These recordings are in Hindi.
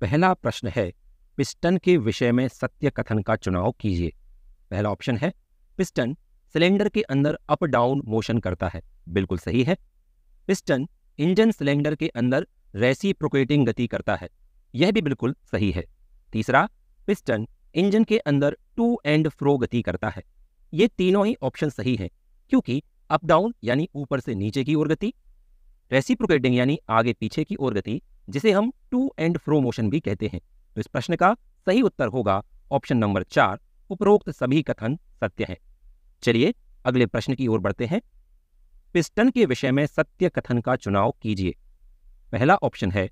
पहला प्रश्न है पिस्टन के विषय में सत्य कथन का चुनाव कीजिए पहला ऑप्शन है पिस्टन सिलेंडर के अंदर अप डाउन मोशन करता है बिल्कुल सही है पिस्टन इंजन सिलेंडर के अंदर रेसी प्रोकेटिंग गति करता है यह भी बिल्कुल सही है तीसरा पिस्टन इंजन के अंदर टू एंड फ्रो गति करता है ये तीनों ही ऑप्शन सही है क्योंकि अप डाउन यानी ऊपर से नीचे की ओर गति रेसी यानी आगे पीछे की ओर गति जिसे हम टू एंड फ्रो मोशन भी कहते हैं तो इस प्रश्न का सही उत्तर होगा ऑप्शन नंबर चार उपरोक्त सभी कथन सत्य है चलिए अगले प्रश्न की ओर बढ़ते हैं पिस्टन के विषय में सत्य कथन का चुनाव कीजिए पहला ऑप्शन है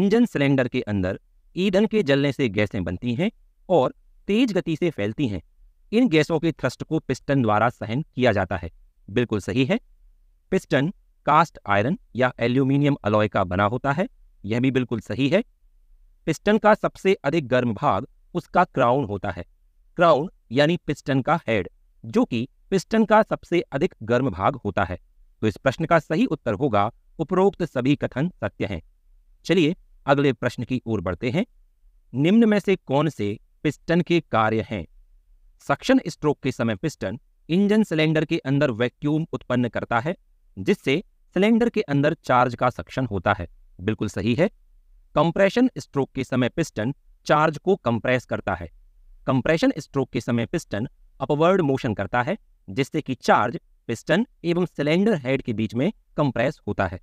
इंजन सिलेंडर के अंदर ईंधन के जलने से गैसें बनती हैं और तेज गति से फैलती हैं इन गैसों के थ्रस्ट को पिस्टन द्वारा सहन किया जाता है बिल्कुल सही है पिस्टन कास्ट आयरन या एल्यूमिनियम अलॉय का बना होता है यह भी बिल्कुल सही है पिस्टन का सबसे अधिक गर्म भाग उसका क्राउन होता है क्राउन यानी पिस्टन का हेड जो कि पिस्टन का सबसे अधिक गर्म भाग होता है तो इस प्रश्न का सही उत्तर होगा उपरोक्त सभी कथन सत्य हैं चलिए अगले प्रश्न की ओर बढ़ते हैं निम्न में से कौन से पिस्टन के कार्य हैं सक्शन स्ट्रोक के समय पिस्टन इंजन सिलेंडर के अंदर वैक्यूम उत्पन्न करता है जिससे सिलेंडर के अंदर चार्ज का सक्शन होता है बिल्कुल सही है कंप्रेशन स्ट्रोक के समय पिस्टन चार्ज को कंप्रेस करता है कंप्रेशन स्ट्रोक के समय पिस्टन अपवर्ड मोशन करता है जिससे कि चार्ज पिस्टन एवं सिलेंडर हेड के बीच में कंप्रेस होता है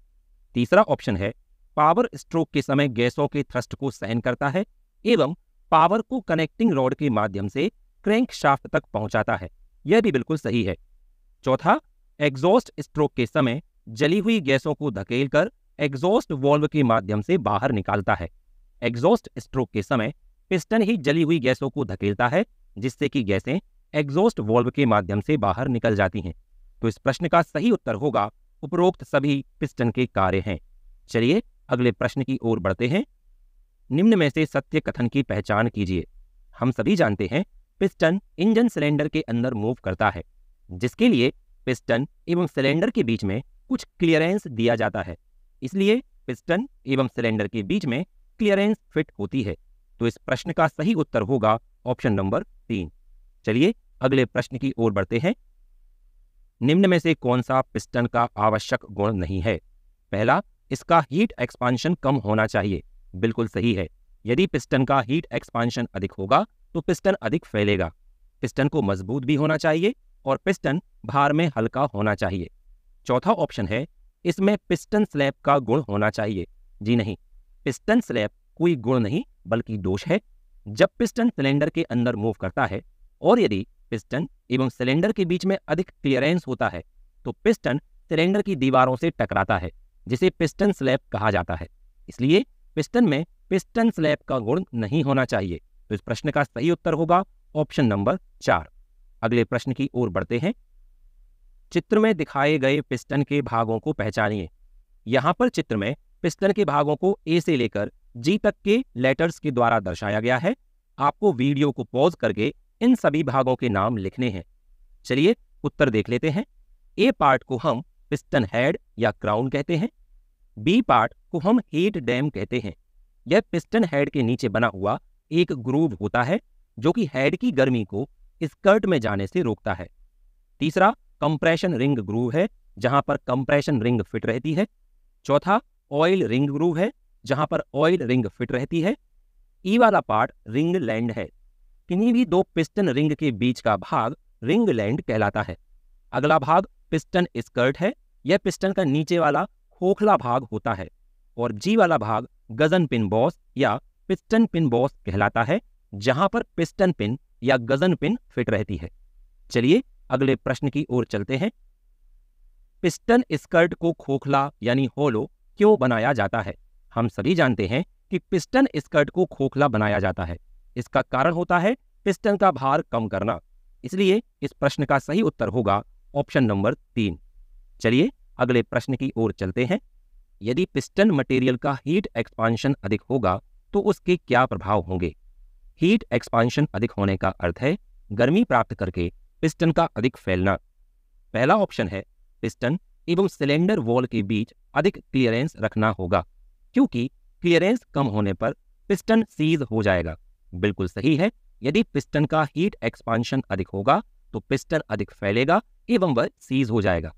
तीसरा ऑप्शन है पावर स्ट्रोक के समय गैसों के थ्रस्ट को सहन करता है एवं पावर को कनेक्टिंग रॉड के माध्यम से क्रैंक शाफ्ट तक पहुंचाता है यह भी बिल्कुल सही है चौथा एग्जॉस्ट स्ट्रोक के समय जली हुई गैसों को धकेलकर एग्जॉस्ट वॉल्व के माध्यम से बाहर निकालता है एग्जॉस्ट स्ट्रोक के समय पिस्टन ही जली हुई गैसों को धकेलता है जिससे कि गैसें एग्जॉस्ट वॉल्व के माध्यम से बाहर निकल जाती हैं तो इस प्रश्न का सही उत्तर होगा उपरोक्त सभी पिस्टन के कार्य हैं चलिए अगले प्रश्न की ओर बढ़ते हैं निम्न में से सत्य कथन की पहचान कीजिए हम सभी जानते हैं पिस्टन इंजन सिलेंडर के अंदर मूव करता है जिसके लिए पिस्टन एवं सिलेंडर के बीच में कुछ क्लियरेंस दिया जाता है इसलिए पिस्टन एवं सिलेंडर के बीच में क्लियरेंस फिट होती है तो इस प्रश्न का सही उत्तर होगा ऑप्शन नंबर तीन चलिए अगले प्रश्न की ओर बढ़ते हैं निम्न में से कौन सा पिस्टन का आवश्यक गुण नहीं है पहला इसका हीट एक्सपांशन कम होना चाहिए बिल्कुल सही है यदि पिस्टन का हीट एक्सपांशन अधिक होगा तो पिस्टन अधिक फैलेगा पिस्टन को मजबूत भी होना चाहिए और पिस्टन भार में हल्का होना चाहिए चौथा ऑप्शन है इसमें पिस्टन स्लैब का गुण होना चाहिए जी नहीं पिस्टन स्लैब कोई गुण नहीं बल्कि दोष है जब पिस्टन सिलेंडर के अंदर मूव करता है और यदि पिस्टन एवं सिलेंडर के बीच में अधिक क्लियरेंस होता है तो पिस्टन सिलेंडर की दीवारों से टकराता है जिसे पिस्टन स्लैब कहा जाता है इसलिए पिस्टन में पिस्टन स्लैब का गुण नहीं होना चाहिए तो इस प्रश्न का सही उत्तर होगा ऑप्शन नंबर चार अगले प्रश्न की ओर बढ़ते हैं चित्र में दिखाए गए पिस्टन के भागों को पहचानिए यहाँ पर चित्र में पिस्टन के भागों को ए से लेकर जी तक के लेटर्स के द्वारा दर्शाया गया है आपको वीडियो को पॉज करके इन सभी भागों के नाम लिखने हैं चलिए उत्तर देख लेते हैं ए पार्ट को हम पिस्टन हेड या क्राउन कहते हैं बी पार्ट को हम हीट डैम कहते हैं यह पिस्टन हेड के नीचे बना हुआ एक ग्रूव होता है जो कि हेड की गर्मी को स्कर्ट में जाने से रोकता है तीसरा कंप्रेशन रिंग ग्रूव है जहां पर कंप्रेशन रिंग फिट रहती है चौथा ऑयल रिंग ग्रूव है जहां पर ऑयल रिंग फिट रहती है ई वाला पार्ट रिंग लैंड है किन्हीं भी दो पिस्टन रिंग के बीच का भाग रिंग लैंड कहलाता है अगला भाग पिस्टन स्कर्ट है यह पिस्टन का नीचे वाला खोखला भाग होता है और जी वाला भाग गजन पिन बॉस या पिस्टन पिन बॉस कहलाता है जहां पर पिस्टन पिन या गजन पिन फिट रहती है चलिए अगले प्रश्न की ओर चलते हैं पिस्टन स्कर्ट को खोखला यानी होलो क्यों बनाया जाता है हम सभी जानते हैं कि पिस्टन स्कर्ट को खोखला बनाया जाता है इसका कारण होता है पिस्टन का भार कम करना इसलिए इस प्रश्न का सही उत्तर होगा ऑप्शन नंबर तीन चलिए अगले प्रश्न की ओर चलते हैं यदि पिस्टन मटेरियल का हीट एक्सपांशन अधिक होगा तो उसके क्या प्रभाव होंगे हीट एक्सपांशन अधिक होने का अर्थ है गर्मी प्राप्त करके पिस्टन का अधिक फैलना पहला ऑप्शन है पिस्टन एवं सिलेंडर वॉल के बीच अधिक क्लियरेंस रखना होगा क्योंकि क्लियरेंस कम होने पर पिस्टन सीज हो जाएगा बिल्कुल सही है यदि पिस्टन का हीट एक्सपांशन अधिक होगा तो पिस्टन अधिक फैलेगा एवं वह सीज हो जाएगा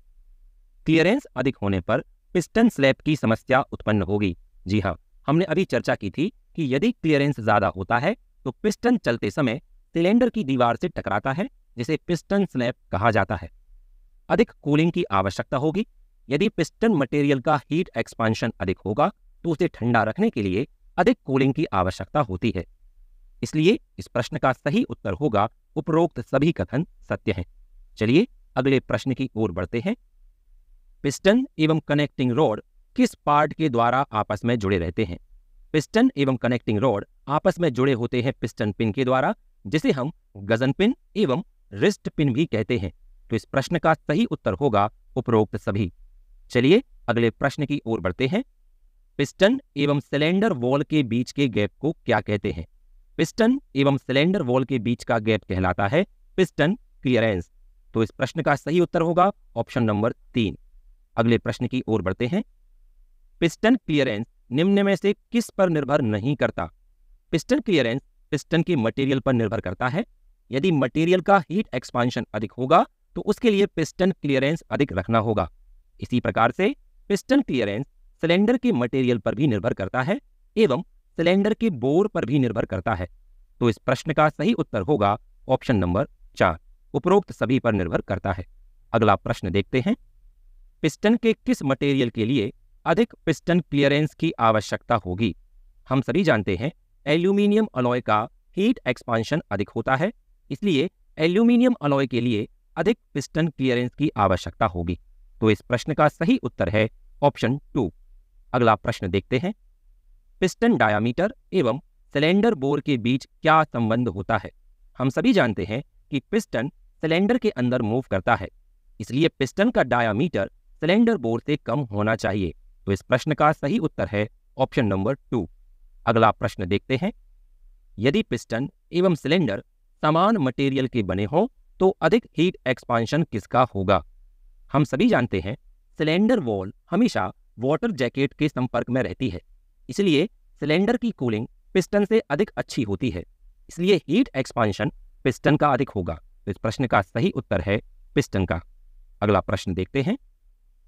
क्लियरेंस अधिक होने पर पिस्टन स्लैब की समस्या उत्पन्न होगी जी हाँ हमने अभी चर्चा की थी कि यदि क्लियरेंस ज़्यादा होता है तो पिस्टन चलते समय सिलेंडर की दीवार से टकराता है जिसे पिस्टन स्नैप कहा जाता है अधिक कूलिंग की आवश्यकता होगी यदि पिस्टन मटेरियल का हीट एक्सपांशन अधिक होगा तो उसे ठंडा रखने के लिए अधिक कूलिंग की आवश्यकता होती है इसलिए इस प्रश्न का सही उत्तर होगा उपरोक्त सभी कथन सत्य हैं चलिए अगले प्रश्न की ओर बढ़ते हैं पिस्टन एवं कनेक्टिंग रोड किस पार्ट के द्वारा आपस में जुड़े रहते हैं पिस्टन एवं कनेक्टिंग रोड आपस में जुड़े होते हैं पिस्टन पिन के द्वारा जिसे हम गजन पिन एवं रिस्ट पिन भी कहते हैं तो इस प्रश्न का सही उत्तर होगा उपरोक्त सभी चलिए अगले प्रश्न की ओर बढ़ते हैं पिस्टन एवं सिलेंडर वॉल के बीच के गैप को क्या कहते हैं पिस्टन एवं सिलेंडर वॉल के बीच का गैप कहलाता है पिस्टन क्लियरेंस तो इस प्रश्न का सही उत्तर होगा ऑप्शन नंबर तीन अगले प्रश्न की ओर बढ़ते हैं पिस्टन क्लियरेंस निम्न में से किस पर निर्भर नहीं करता पिस्टन क्लियरेंस पिस्टन के मटेरियल पर निर्भर करता है यदि मटेरियल का हीट एक्सपांशन अधिक होगा तो उसके लिए पिस्टन क्लियरेंस अधिक रखना होगा इसी प्रकार से पिस्टन क्लियरेंस सिलेंडर के मटेरियल पर भी निर्भर करता है एवं सिलेंडर के बोर पर भी निर्भर करता है तो इस प्रश्न का सही उत्तर होगा ऑप्शन नंबर चार उपरोक्त सभी पर निर्भर करता है अगला प्रश्न देखते हैं पिस्टन के किस मटेरियल के लिए अधिक पिस्टन क्लियरेंस की आवश्यकता होगी हम सभी जानते हैं एल्यूमिनियम अलॉय का हीट एक्सपांशन अधिक होता है इसलिए एल्यूमिनियम अलॉय के लिए अधिक पिस्टन क्लियरेंस की आवश्यकता होगी तो इस प्रश्न का सही उत्तर है ऑप्शन टू अगला प्रश्न देखते हैं पिस्टन डायामीटर एवं सिलेंडर बोर के बीच क्या संबंध होता है हम सभी जानते हैं कि पिस्टन सिलेंडर के अंदर मूव करता है इसलिए पिस्टन का डायामीटर सिलेंडर बोर से कम होना चाहिए तो इस प्रश्न का सही उत्तर है ऑप्शन नंबर टू अगला प्रश्न देखते हैं यदि पिस्टन एवं सिलेंडर समान मटेरियल के बने हों तो अधिक हीट एक्सपांशन किसका होगा हम सभी जानते हैं सिलेंडर वॉल हमेशा वाटर जैकेट के संपर्क में रहती है इसलिए सिलेंडर की कूलिंग पिस्टन से अधिक अच्छी होती है इसलिए हीट एक्सपांशन पिस्टन का अधिक होगा तो इस प्रश्न का सही उत्तर है पिस्टन का अगला प्रश्न देखते हैं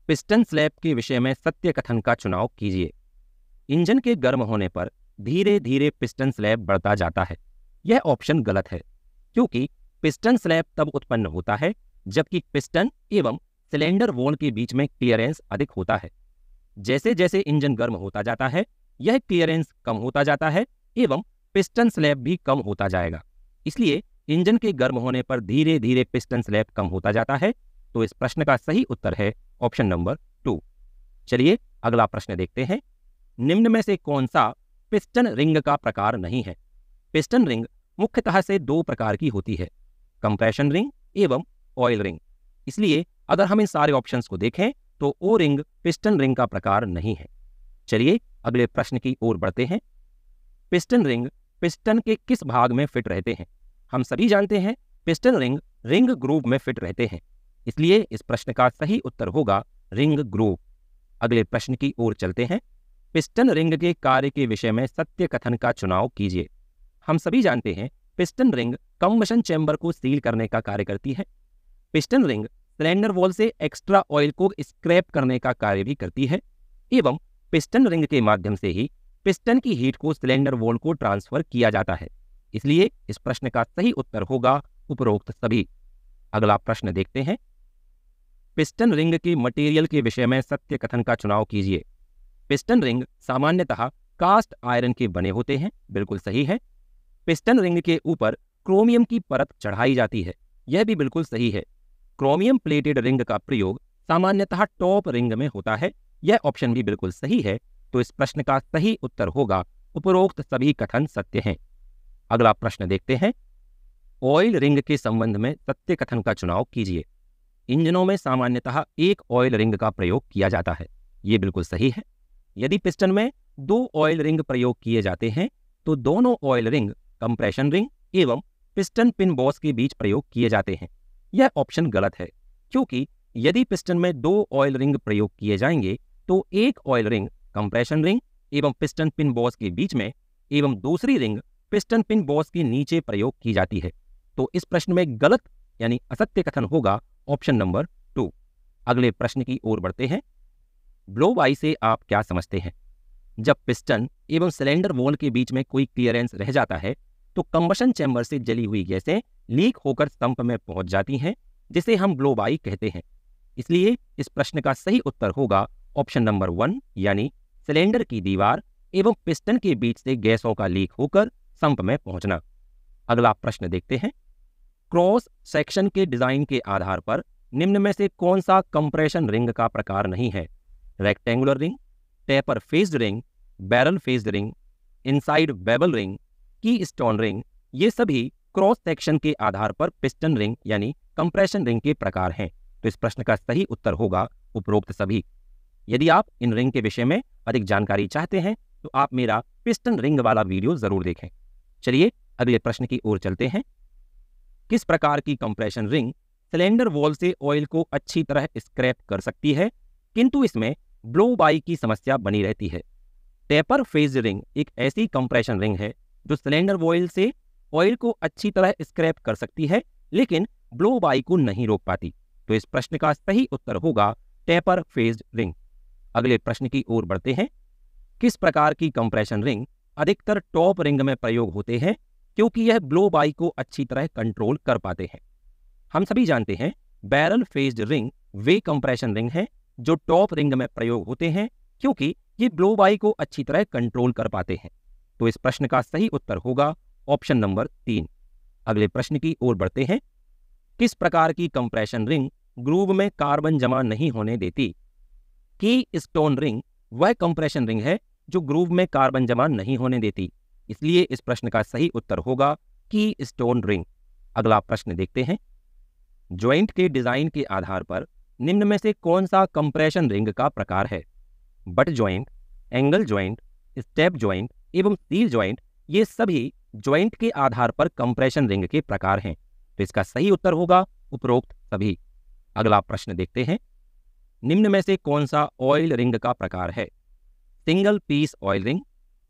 पिस्टन स्लैब के विषय में सत्य कथन का चुनाव कीजिए इंजन के गर्म होने पर धीरे धीरे पिस्टन स्लैब बढ़ता जाता है यह ऑप्शन गलत है क्योंकि पिस्टन स्लैब तब उत्पन्न होता है जबकि पिस्टन एवं सिलेंडर वॉल के बीच में क्लियरेंस अधिक होता है जैसे जैसे इंजन गर्म होता जाता है यह क्लियरेंस कम होता जाता है एवं पिस्टन स्लैब भी कम होता जाएगा इसलिए इंजन के गर्म होने पर धीरे धीरे पिस्टन स्लैब कम होता जाता है तो इस प्रश्न का सही उत्तर है ऑप्शन नंबर टू चलिए अगला प्रश्न देखते हैं निम्न में से कौन सा पिस्टन रिंग का प्रकार नहीं है पिस्टन रिंग मुख्यतः से दो प्रकार की होती है कंप्रेशन रिंग एवं ऑयल रिंग इसलिए अगर हम इन सारे ऑप्शन को देखें तो ओ रिंग पिस्टन रिंग का प्रकार नहीं है चलिए अगले प्रश्न की ओर बढ़ते हैं पिस्टन रिंग पिस्टन के किस भाग में फिट रहते हैं हम सभी जानते हैं पिस्टन रिंग रिंग ग्रूव में फिट रहते हैं इसलिए इस प्रश्न का सही उत्तर होगा रिंग ग्रूव अगले प्रश्न की ओर चलते हैं पिस्टन रिंग के कार्य के विषय में सत्य कथन का चुनाव कीजिए हम सभी जानते हैं पिस्टन रिंग कम्बशन चैम्बर को सील करने का कार्य करती है पिस्टन रिंग सिलेंडर वॉल से एक्स्ट्रा ऑयल को स्क्रैप करने का कार्य भी करती है एवं पिस्टन रिंग के माध्यम से ही पिस्टन की हीट को सिलेंडर वॉल को ट्रांसफर किया जाता है इसलिए इस प्रश्न का सही उत्तर होगा उपरोक्त सभी अगला प्रश्न देखते हैं पिस्टन रिंग के मटेरियल के विषय में सत्य कथन का चुनाव कीजिए पिस्टन रिंग सामान्यतः कास्ट आयरन के बने होते हैं बिल्कुल सही है पिस्टन रिंग के ऊपर क्रोमियम की परत चढ़ाई जाती है यह भी बिल्कुल सही है क्रोमियम प्लेटेड रिंग का प्रयोग सामान्यतः टॉप रिंग में होता है यह ऑप्शन भी बिल्कुल सही है तो इस प्रश्न का सही उत्तर होगा उपरोक्त सभी कथन सत्य हैं अगला प्रश्न देखते हैं ऑयल रिंग के संबंध में सत्य कथन का चुनाव कीजिए इंजनों में सामान्यतः एक ऑयल रिंग का प्रयोग किया जाता है ये बिल्कुल सही है यदि पिस्टन में दो ऑयल रिंग प्रयोग किए जाते हैं तो दोनों ऑयल रिंग कंप्रेशन रिंग एवं पिस्टन पिन बॉस के बीच प्रयोग किए जाते हैं यह ऑप्शन गलत है क्योंकि यदि पिस्टन में दो ऑयल रिंग प्रयोग किए जाएंगे तो एक ऑयल रिंग कंप्रेशन रिंग एवं पिस्टन पिन बॉस के बीच में एवं दूसरी रिंग पिस्टन पिन बॉस के नीचे प्रयोग की जाती है तो इस प्रश्न में गलत यानी असत्य कथन होगा ऑप्शन नंबर टू अगले प्रश्न की ओर बढ़ते हैं ब्लो बाई से आप क्या समझते हैं जब पिस्टन एवं सिलेंडर वॉल के बीच में कोई क्लियरेंस रह जाता है तो कंबशन चैम्बर से जली हुई गैसें लीक होकर संप में पहुंच जाती हैं जिसे हम ग्लोबाई कहते हैं इसलिए इस प्रश्न का सही उत्तर होगा ऑप्शन नंबर वन यानी सिलेंडर की दीवार एवं पिस्टन के बीच से गैसों का लीक होकर संप में पहुंचना अगला प्रश्न देखते हैं क्रॉस सेक्शन के डिजाइन के आधार पर निम्न में से कौन सा कंप्रेशन रिंग का प्रकार नहीं है rectangular ring taper face ring barrel face ring inside bevel ring keystone ring ये सभी क्रॉस सेक्शन के आधार पर पिस्टन रिंग यानी कंप्रेशन रिंग के प्रकार हैं तो इस प्रश्न का सही उत्तर होगा उपरोक्त सभी यदि आप इन रिंग के विषय में अधिक जानकारी चाहते हैं तो आप मेरा पिस्टन रिंग वाला वीडियो जरूर देखें चलिए अगले प्रश्न की ओर चलते हैं किस प्रकार की कंप्रेशन रिंग सिलेंडर वॉल से ऑयल को अच्छी तरह स्क्रैप कर सकती है किंतु इसमें ब्लो बाई की समस्या बनी रहती है टेपर फेज रिंग एक ऐसी कंप्रेशन रिंग है जो सिलेंडर वॉयल से ऑयल को अच्छी तरह स्क्रैप कर सकती है लेकिन ब्लो बाई को नहीं रोक पाती तो इस प्रश्न का सही उत्तर होगा टेपर फेज्ड रिंग अगले प्रश्न की ओर बढ़ते हैं किस प्रकार की कंप्रेशन रिंग अधिकतर टॉप रिंग में प्रयोग होते हैं क्योंकि यह ब्लो बाई को अच्छी तरह कंट्रोल कर पाते हैं हम सभी जानते हैं बैरल फेज्ड रिंग वे कंप्रेशन रिंग है जो टॉप रिंग में प्रयोग होते हैं क्योंकि ये ब्लो बाई को अच्छी तरह कंट्रोल कर पाते हैं तो इस प्रश्न का सही उत्तर होगा ऑप्शन नंबर तीन अगले प्रश्न की ओर बढ़ते हैं किस प्रकार की कंप्रेशन रिंग ग्रूव में कार्बन जमा नहीं होने देती की स्टोन रिंग वह कंप्रेशन रिंग है जो ग्रूव में कार्बन जमा नहीं होने देती इसलिए इस प्रश्न का सही उत्तर होगा की स्टोन रिंग अगला प्रश्न देखते हैं ज्वाइंट के डिजाइन के आधार पर निम्न में से कौन सा कंप्रेशन रिंग का प्रकार है butt joint angle joint step joint एवं सील ज्वाइंट ये सभी ज्वाइंट के आधार पर कंप्रेशन रिंग के प्रकार हैं तो इसका सही उत्तर होगा उपरोक्त सभी अगला प्रश्न देखते हैं निम्न में से कौन सा ऑयल रिंग का प्रकार है single piece oil ring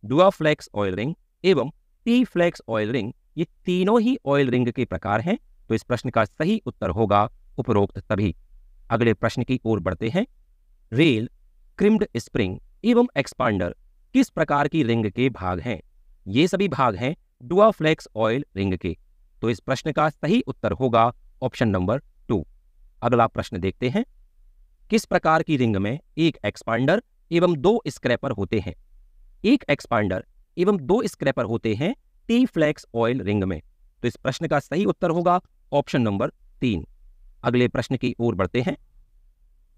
duaflex oil ring एवं टी फ्लेक्स ऑयल रिंग ये तीनों ही ऑयल रिंग के प्रकार हैं तो इस प्रश्न का सही उत्तर होगा उपरोक्त सभी अगले प्रश्न की ओर बढ़ते हैं रेल क्रिम्ड स्प्रिंग एवं एक्सपांडर किस प्रकार की रिंग के भाग हैं ये सभी भाग हैं डुआफ्लेक्स ऑयल रिंग के तो इस प्रश्न का सही उत्तर होगा ऑप्शन नंबर टू अगला प्रश्न देखते हैं किस प्रकार की रिंग में एक एक्सपांडर एवं दो स्क्रैपर होते हैं एक एक्सपांडर एवं दो स्क्रैपर होते हैं टी फ्लेक्स ऑयल रिंग में तो इस प्रश्न का सही उत्तर होगा ऑप्शन नंबर तीन अगले प्रश्न की ओर बढ़ते हैं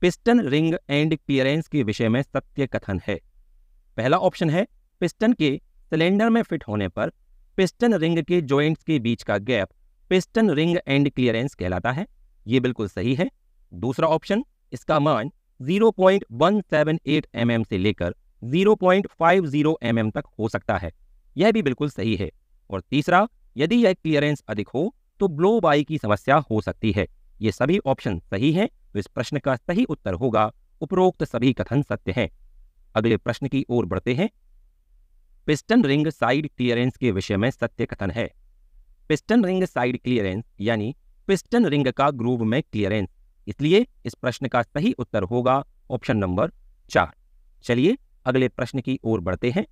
पिस्टन रिंग एंड क्लियरेंस के विषय में सत्य कथन है पहला ऑप्शन है पिस्टन के सिलेंडर में फिट होने पर पिस्टन रिंग के ज्वाइंट्स के बीच का gap piston ring end clearance कहलाता है ये बिल्कुल सही है दूसरा ऑप्शन इसका मान 0.178 mm से लेकर 0.50 mm तक हो सकता है यह भी बिल्कुल सही है और तीसरा यदि यह क्लियरेंस अधिक हो तो ब्लो बाई की समस्या हो सकती है ये सभी ऑप्शन सही हैं तो इस प्रश्न का सही उत्तर होगा उपरोक्त सभी कथन सत्य हैं अगले प्रश्न की ओर बढ़ते हैं पिस्टन रिंग साइड क्लियरेंस के विषय में सत्य कथन है पिस्टन रिंग साइड क्लियरेंस यानी पिस्टन रिंग का ग्रूव में क्लियरेंस इसलिए इस प्रश्न का सही उत्तर होगा ऑप्शन नंबर चार चलिए अगले प्रश्न की ओर बढ़ते हैं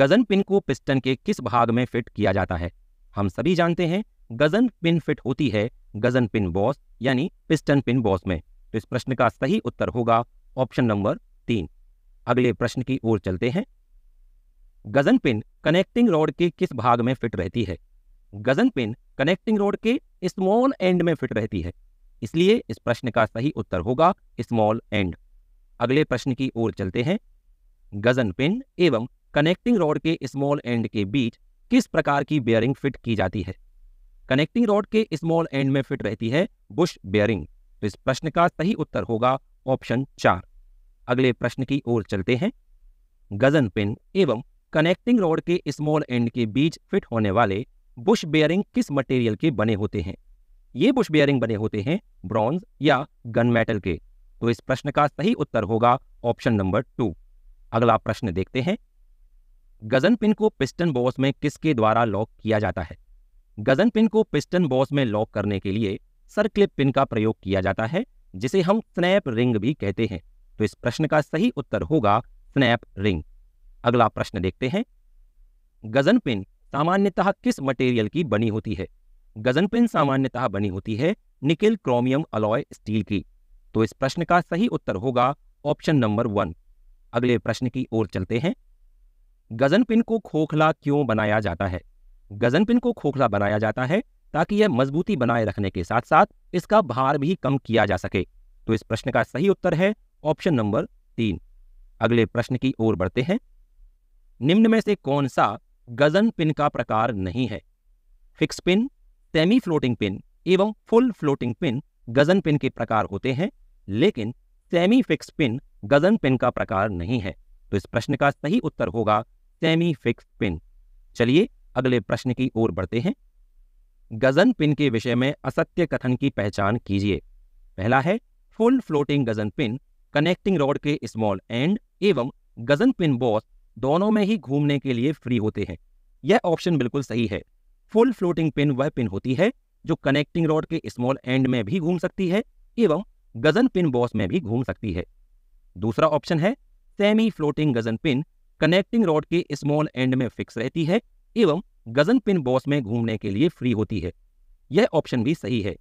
गजन पिन को पिस्टन के किस भाग में फिट किया जाता है हम सभी जानते हैं गजन पिन फिट होती है गजन पिन बॉस यानी पिस्टन पिन बॉस में तो इस प्रश्न का सही उत्तर होगा ऑप्शन नंबर तीन अगले प्रश्न की ओर चलते हैं गजन पिन कनेक्टिंग रोड के किस भाग में फिट रहती है गजन पिन कनेक्टिंग रोड के स्मॉल एंड में फिट रहती है इसलिए इस प्रश्न का सही उत्तर होगा स्मॉल एंड अगले प्रश्न की ओर चलते हैं गजन पिन एवं कनेक्टिंग रोड के स्मॉल एंड के बीच किस प्रकार की बेयरिंग फिट की जाती है कनेक्टिंग रोड के स्मॉल एंड में फिट रहती है बुश बेयरिंग तो इस प्रश्न का सही उत्तर होगा ऑप्शन चार अगले प्रश्न की ओर चलते हैं गजन पिन एवं कनेक्टिंग रोड के स्मॉल एंड के बीच फिट होने वाले बुश बेयरिंग किस मटेरियल के बने होते हैं ये बुश बेयरिंग बने होते हैं ब्रॉन्ज या गन मेटल के तो इस प्रश्न का सही उत्तर होगा ऑप्शन नंबर टू अगला प्रश्न देखते हैं गजन पिन को पिस्टन बॉस में किसके द्वारा लॉक किया जाता है गजन पिन को पिस्टन बॉस में लॉक करने के लिए सर क्लिप पिन का प्रयोग किया जाता है जिसे हम स्नैप रिंग भी कहते हैं तो इस प्रश्न का सही उत्तर होगा स्नैप रिंग अगला प्रश्न देखते हैं गजन पिन सामान्यतः किस मटेरियल की बनी होती है गजन पिन सामान्यतः बनी होती है निकिल क्रोमियम अलॉय स्टील की तो इस प्रश्न का सही उत्तर होगा ऑप्शन नंबर वन अगले प्रश्न की ओर चलते हैं गजन पिन को खोखला क्यों बनाया जाता है गजन पिन को खोखला बनाया जाता है ताकि यह मजबूती बनाए रखने के साथ साथ इसका भार भी कम किया जा सके तो इस प्रश्न का सही उत्तर है ऑप्शन नंबर तीन अगले प्रश्न की ओर बढ़ते हैं निम्न में से कौन सा गजन पिन का प्रकार नहीं है fix pin semi floating pin एवं full floating pin gudgeon pin के प्रकार होते हैं लेकिन semi fix pin gudgeon pin का प्रकार नहीं है तो इस प्रश्न का सही उत्तर होगा सेमी फिक्स पिन चलिए अगले प्रश्न की ओर बढ़ते हैं गजन पिन के विषय में असत्य कथन की पहचान कीजिए पहला है full floating gudgeon pin connecting rod के स्मॉल एंड एवं गजन पिन बॉस दोनों में ही घूमने के लिए फ्री होते हैं यह ऑप्शन बिल्कुल सही है फुल फ्लोटिंग पिन वह पिन होती है जो कनेक्टिंग रॉड के स्मॉल एंड में भी घूम सकती है एवं गजन पिन बॉस में भी घूम सकती है दूसरा ऑप्शन है semi floating gudgeon pin connecting rod के स्मॉल एंड में फिक्स रहती है एवं गजन पिन बॉस में घूमने के लिए फ्री होती है यह ऑप्शन भी सही है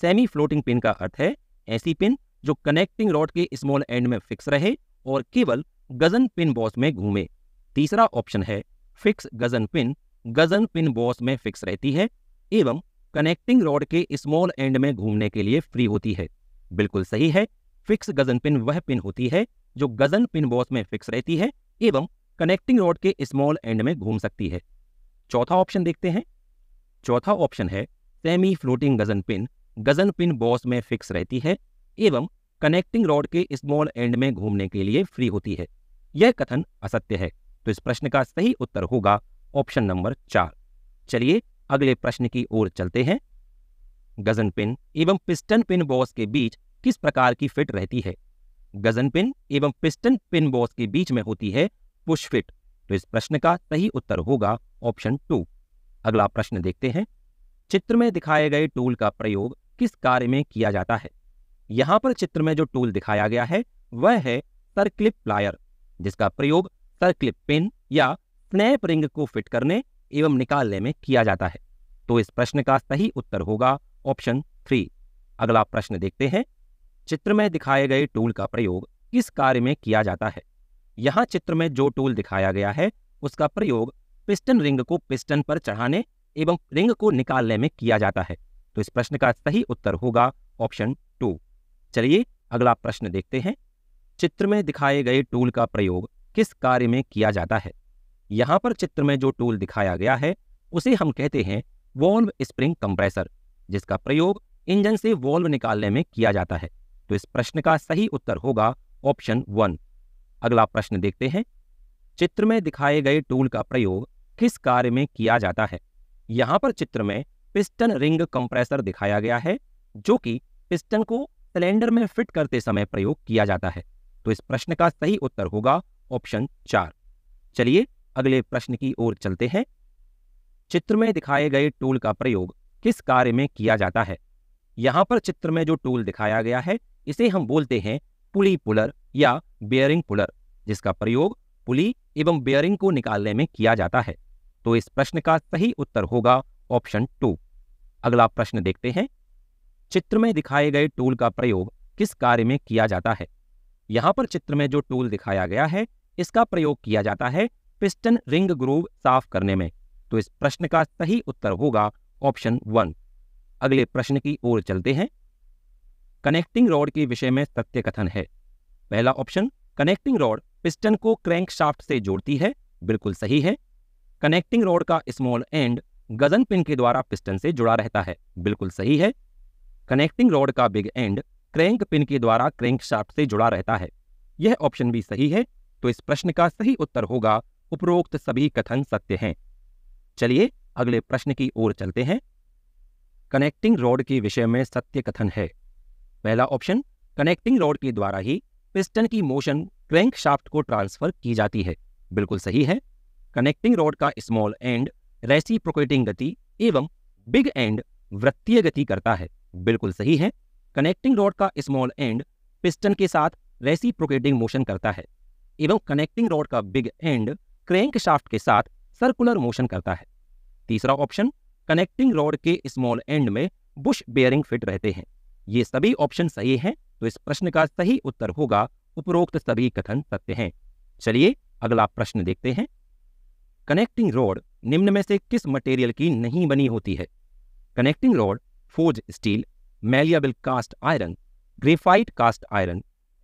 सेमी फ्लोटिंग पिन का अर्थ है ऐसी पिन जो कनेक्टिंग रॉड के स्मॉल एंड में फिक्स रहे और केवल गजन पिन बॉस में घूमे तीसरा ऑप्शन है fix gudgeon pin gudgeon pin boss में फिक्स रहती है एवं कनेक्टिंग रॉड के स्मॉल एंड में घूमने के लिए फ्री होती है बिल्कुल सही है फिक्स गजन पिन वह पिन होती है जो गजन पिन बॉस में फिक्स रहती है एवं कनेक्टिंग रॉड के स्मॉल एंड में घूम सकती है चौथा ऑप्शन देखते हैं चौथा ऑप्शन है semi floating gudgeon pin gudgeon pin boss में फिक्स रहती है एवं कनेक्टिंग रोड के स्मॉल एंड में घूमने के लिए फ्री होती है यह कथन असत्य है तो इस प्रश्न का सही उत्तर होगा ऑप्शन नंबर चार चलिए अगले प्रश्न की ओर चलते हैं गजन पिन एवं पिस्टन पिन बॉस के बीच किस प्रकार की फिट रहती है गजन पिन एवं पिस्टन पिन बॉस के बीच में होती है पुश फिट तो इस प्रश्न का सही उत्तर होगा ऑप्शन टू अगला प्रश्न देखते हैं चित्र में दिखाए गए टूल का प्रयोग किस कार्य में किया जाता है यहाँ पर चित्र में जो टूल दिखाया गया है वह है सर्क्लिप प्लायर जिसका प्रयोग सर्क्लिप पिन या स्नैप रिंग को फिट करने एवं निकालने में किया जाता है तो इस प्रश्न का सही उत्तर होगा ऑप्शन थ्री अगला प्रश्न देखते हैं चित्र में दिखाए गए टूल का प्रयोग किस कार्य में किया जाता है यहाँ चित्र में जो टूल दिखाया गया है उसका प्रयोग पिस्टन रिंग को पिस्टन पर चढ़ाने एवं रिंग को निकालने में किया जाता है तो इस प्रश्न का सही उत्तर होगा ऑप्शन टू चलिए अगला प्रश्न देखते हैं चित्र में दिखाए गए टूल का प्रयोग किस कार्य में किया जाता है यहाँ पर चित्र में जो टूल दिखाया गया है उसे हम कहते हैं वॉल्व स्प्रिंग कंप्रेसर जिसका प्रयोग इंजन से वॉल्व निकालने में किया जाता है तो इस प्रश्न का सही उत्तर होगा ऑप्शन वन अगला प्रश्न देखते हैं चित्र में दिखाए गए टूल का प्रयोग किस कार्य में किया जाता है यहाँ पर चित्र में पिस्टन रिंग कंप्रेसर दिखाया गया है जो कि पिस्टन को सिलेंडर में फिट करते समय प्रयोग किया जाता है तो इस प्रश्न का सही उत्तर होगा ऑप्शन चार चलिए अगले प्रश्न की ओर चलते हैं चित्र में दिखाए गए टूल का प्रयोग किस कार्य में किया जाता है यहां पर चित्र में जो टूल दिखाया गया है इसे हम बोलते हैं पुली पुलर या बेयरिंग पुलर जिसका प्रयोग पुली एवं बेयरिंग को निकालने में किया जाता है तो इस प्रश्न का सही उत्तर होगा ऑप्शन टू अगला प्रश्न देखते हैं चित्र में दिखाए गए टूल का प्रयोग किस कार्य में किया जाता है यहाँ पर चित्र में जो टूल दिखाया गया है इसका प्रयोग किया जाता है पिस्टन रिंग ग्रूव साफ करने में तो इस प्रश्न का सही उत्तर होगा ऑप्शन वन अगले प्रश्न की ओर चलते हैं कनेक्टिंग रॉड के विषय में सत्य कथन है पहला ऑप्शन कनेक्टिंग रॉड पिस्टन को क्रैंक शाफ्ट से जोड़ती है बिल्कुल सही है कनेक्टिंग रॉड का स्मॉल एंड गजन पिन के द्वारा पिस्टन से जुड़ा रहता है बिल्कुल सही है कनेक्टिंग रॉड का बिग एंड क्रैंक पिन के द्वारा क्रैंक शाफ्ट से जुड़ा रहता है यह ऑप्शन भी सही है तो इस प्रश्न का सही उत्तर होगा उपरोक्त सभी कथन सत्य हैं चलिए अगले प्रश्न की ओर चलते हैं कनेक्टिंग रॉड के विषय में सत्य कथन है पहला ऑप्शन कनेक्टिंग रॉड के द्वारा ही पिस्टन की मोशन क्रैंक शाफ्ट को ट्रांसफर की जाती है बिल्कुल सही है कनेक्टिंग रॉड का स्मॉल एंड रेसी गति एवं बिग एंड वृत्तीय गति करता है बिल्कुल सही है कनेक्टिंग रॉड का स्मॉल एंड पिस्टन के साथ रेसी प्रोकेटिंग मोशन करता है एवं कनेक्टिंग रॉड का बिग एंड क्रैंक शाफ्ट के साथ सर्कुलर मोशन करता है तीसरा ऑप्शन कनेक्टिंग रॉड के स्मॉल एंड में बुश बेयरिंग फिट रहते हैं ये सभी ऑप्शन सही हैं तो इस प्रश्न का सही उत्तर होगा उपरोक्त सभी कथन सत्य हैं चलिए अगला प्रश्न देखते हैं कनेक्टिंग रॉड निम्न में से किस मटेरियल की नहीं बनी होती है connecting rod forged steel, malleable cast iron, graphite cast iron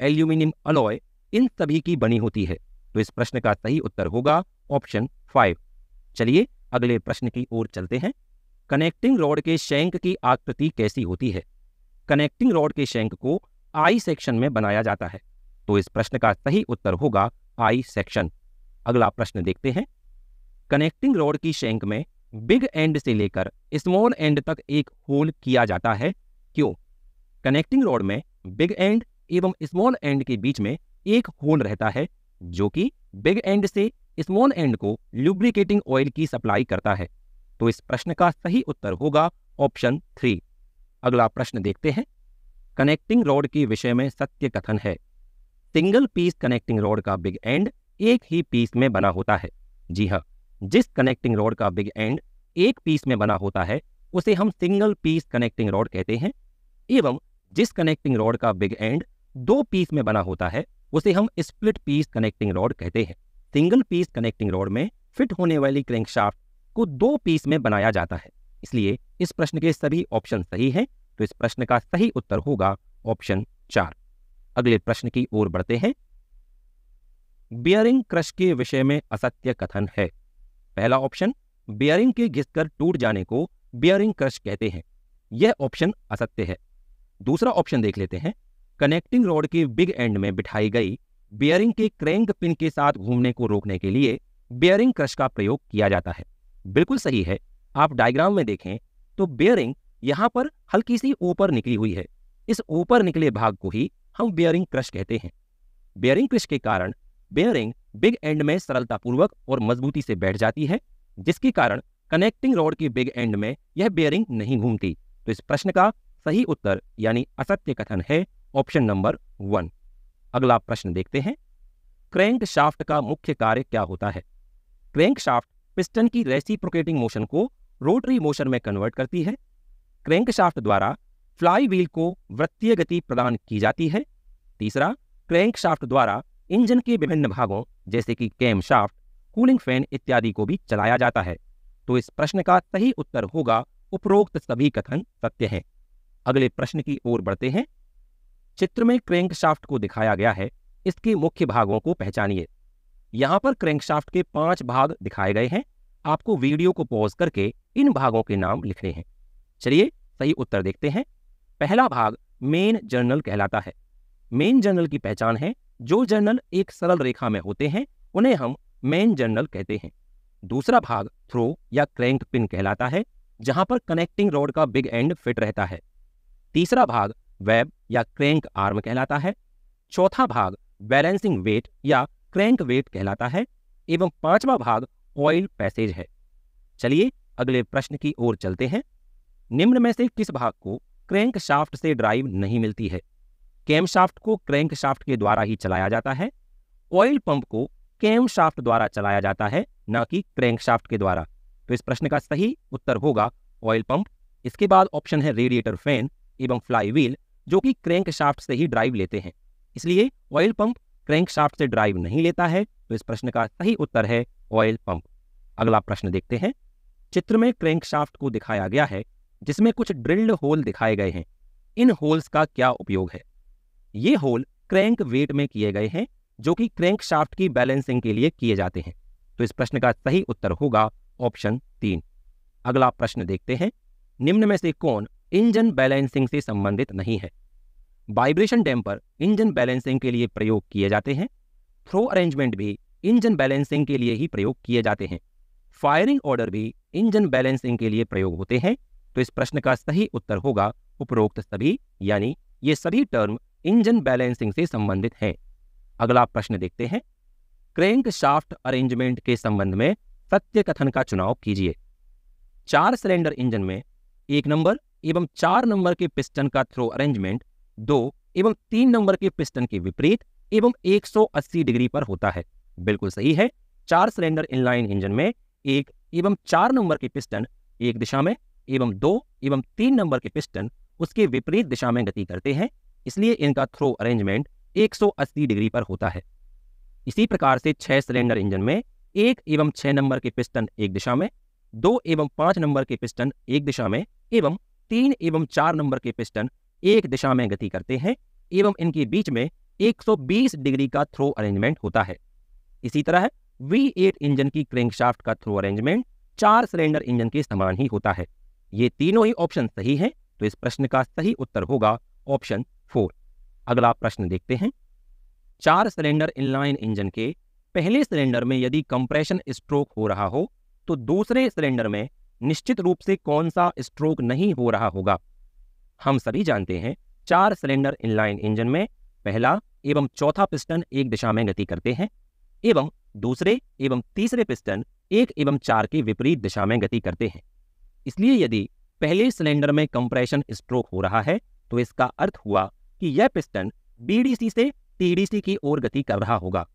aluminium alloy इन सभी की बनी होती है तो इस प्रश्न का सही उत्तर होगा ऑप्शन फाइव चलिए अगले प्रश्न की ओर चलते हैं कनेक्टिंग रॉड के शैंक की आकृति कैसी होती है कनेक्टिंग रॉड के शैंक को आई सेक्शन में बनाया जाता है तो इस प्रश्न का सही उत्तर होगा आई सेक्शन अगला प्रश्न देखते हैं कनेक्टिंग रॉड की शैंक में बिग एंड से लेकर स्मॉल एंड तक एक होल किया जाता है क्यों कनेक्टिंग रोड में बिग एंड एवं स्मॉल एंड के बीच में एक होल रहता है जो कि बिग एंड से स्मॉल एंड को लुब्रिकेटिंग ऑयल की सप्लाई करता है तो इस प्रश्न का सही उत्तर होगा ऑप्शन थ्री अगला प्रश्न देखते हैं कनेक्टिंग रोड के विषय में सत्य कथन है सिंगल पीस कनेक्टिंग रोड का बिग एंड एक ही पीस में बना होता है जी हाँ जिस कनेक्टिंग रॉड का बिग एंड एक पीस में बना होता है उसे हम सिंगल पीस कनेक्टिंग रॉड कहते हैं एवं जिस कनेक्टिंग रॉड का बिग एंड दो पीस में बना होता है उसे हम स्प्लिट पीस कनेक्टिंग रॉड कहते हैं सिंगल पीस कनेक्टिंग रॉड में फिट होने वाली क्रैंकशाफ्ट को दो पीस में बनाया जाता है इसलिए इस प्रश्न के सभी ऑप्शन सही हैं तो इस प्रश्न का सही उत्तर होगा ऑप्शन चार अगले प्रश्न की ओर बढ़ते हैं बियरिंग क्रश के विषय में असत्य कथन है पहला ऑप्शन बियरिंग के घिसकर टूट जाने को बियरिंग क्रश कहते हैं यह ऑप्शन असत्य है दूसरा ऑप्शन देख लेते हैं कनेक्टिंग रोड के बिग एंड में बिठाई गई बियरिंग के क्रैंक पिन के साथ घूमने को रोकने के लिए बियरिंग क्रश का प्रयोग किया जाता है बिल्कुल सही है आप डायग्राम में देखें तो बियरिंग यहाँ पर हल्की सी ऊपर निकली हुई है इस ऊपर निकले भाग को ही हम बियरिंग क्रश कहते हैं बियरिंग क्रश के कारण बेयरिंग बिग एंड में सरलतापूर्वक और मजबूती से बैठ जाती है जिसके कारण कनेक्टिंग रोड की बिग एंड में यह बेयरिंग नहीं घूमती तो इस प्रश्न का सही उत्तर यानी असत्य कथन है ऑप्शन नंबर वन अगला प्रश्न देखते हैं क्रैंक शाफ्ट का मुख्य कार्य क्या होता है क्रैंक शाफ्ट पिस्टन की रेसी प्रोकेटिंग मोशन को रोटरी मोशन में कन्वर्ट करती है क्रैंक शाफ्ट द्वारा फ्लाई व्हील को वृत्तीय गति प्रदान की जाती है तीसरा क्रैंक शाफ्ट द्वारा इंजन के विभिन्न भागों जैसे कि कैम शाफ्ट कूलिंग फैन इत्यादि को भी चलाया जाता है तो इस प्रश्न का सही उत्तर होगा उपरोक्त सभी कथन सत्य हैं अगले प्रश्न की ओर बढ़ते हैं चित्र में क्रैंकशाफ्ट को दिखाया गया है इसके मुख्य भागों को पहचानिए यहाँ पर क्रैंकशाफ्ट के पांच भाग दिखाए गए हैं आपको वीडियो को पॉज करके इन भागों के नाम लिखने हैं चलिए सही उत्तर देखते हैं पहला भाग मेन जर्नल कहलाता है मेन जर्नल की पहचान है जो जर्नल एक सरल रेखा में होते हैं उन्हें हम मेन जर्नल कहते हैं दूसरा भाग थ्रो या क्रैंक पिन कहलाता है जहां पर कनेक्टिंग रोड का बिग एंड फिट रहता है तीसरा भाग वेब या क्रैंक आर्म कहलाता है चौथा भाग बैलेंसिंग वेट या क्रैंक वेट कहलाता है एवं पांचवा भाग ऑयल पैसेज है चलिए अगले प्रश्न की ओर चलते हैं निम्न में से किस भाग को क्रैंक शाफ्ट से ड्राइव नहीं मिलती है कैमशाफ्ट को क्रैंकशाफ्ट के द्वारा ही चलाया जाता है ऑयल पंप को कैमशाफ्ट द्वारा चलाया जाता है न कि शाफ्ट के द्वारा तो इस प्रश्न का सही उत्तर होगा ऑयल पंप इसके बाद ऑप्शन है रेडिएटर फैन एवं फ्लाई व्हील जो कि क्रैंक शाफ्ट से ही ड्राइव लेते हैं इसलिए ऑयल पंप क्रैंक शाफ्ट से ड्राइव नहीं लेता है तो इस प्रश्न का सही उत्तर है ऑयल पंप अगला प्रश्न देखते हैं चित्र में क्रैंक शाफ्ट को दिखाया गया है जिसमें कुछ ड्रिल्ड होल दिखाए गए हैं इन होल्स का क्या उपयोग है ये होल क्रैंक वेट में किए गए हैं जो कि क्रैंक शाफ्ट की बैलेंसिंग के लिए किए जाते हैं तो इस प्रश्न का सही उत्तर होगा ऑप्शन तीन अगला प्रश्न देखते हैं निम्न में से कौन इंजन बैलेंसिंग से संबंधित नहीं है वाइब्रेशन डैम्पर इंजन बैलेंसिंग के लिए प्रयोग किए जाते हैं थ्रो अरेंजमेंट भी इंजन बैलेंसिंग के लिए ही प्रयोग किए जाते हैं फायरिंग ऑर्डर भी इंजन बैलेंसिंग के लिए प्रयोग होते हैं तो इस प्रश्न का सही उत्तर होगा उपरोक्त सभी यानी ये सभी टर्म इंजन बैलेंसिंग से संबंधित है अगला प्रश्न देखते हैं क्रेंक शाफ्ट अरेंजमेंट के संबंध में सत्य कथन का चुनाव कीजिए चार सिलेंडर इंजन में एक नंबर एवं चार नंबर के पिस्टन का थ्रो अरेंजमेंट दो एवं तीन नंबर के पिस्टन के विपरीत एवं 180 डिग्री पर होता है बिल्कुल सही है चार सिलेंडर इनलाइन इंजन में एक एवं चार नंबर के पिस्टन एक दिशा में एवं दो एवं तीन नंबर के पिस्टन उसके विपरीत दिशा में गति करते हैं इसलिए इनका थ्रो अरेंजमेंट 180 डिग्री पर होता है इसी प्रकार से छह सिलेंडर इंजन में एक एवं छह नंबर के पिस्टन एक दिशा में दो एवं पांच नंबर के पिस्टन एक दिशा में एवं तीन एवं चार नंबर के पिस्टन एक दिशा में गति करते हैं एवं इनके बीच में 120 डिग्री का थ्रो अरेंजमेंट होता है इसी तरह V8 इंजन की क्रेंकशाफ्ट का थ्रो अरेंजमेंट चार सिलेंडर इंजन के समान ही होता है ये तीनों ही ऑप्शन सही हैं तो इस प्रश्न का सही उत्तर होगा ऑप्शन फोर अगला प्रश्न देखते हैं चार सिलेंडर इनलाइन इंजन के पहले सिलेंडर में यदि कंप्रेशन स्ट्रोक हो रहा हो तो दूसरे सिलेंडर में निश्चित रूप से कौन सा स्ट्रोक नहीं हो रहा होगा हम सभी जानते हैं चार सिलेंडर इनलाइन इंजन में पहला एवं चौथा पिस्टन एक दिशा में गति करते हैं एवं दूसरे एवं तीसरे पिस्टन एक एवं चार के विपरीत दिशा में गति करते हैं इसलिए यदि पहले सिलेंडर में कंप्रेशन स्ट्रोक हो रहा है तो इसका अर्थ हुआ कि यह पिस्टन बीडीसी से टीडीसी की ओर गति कर रहा होगा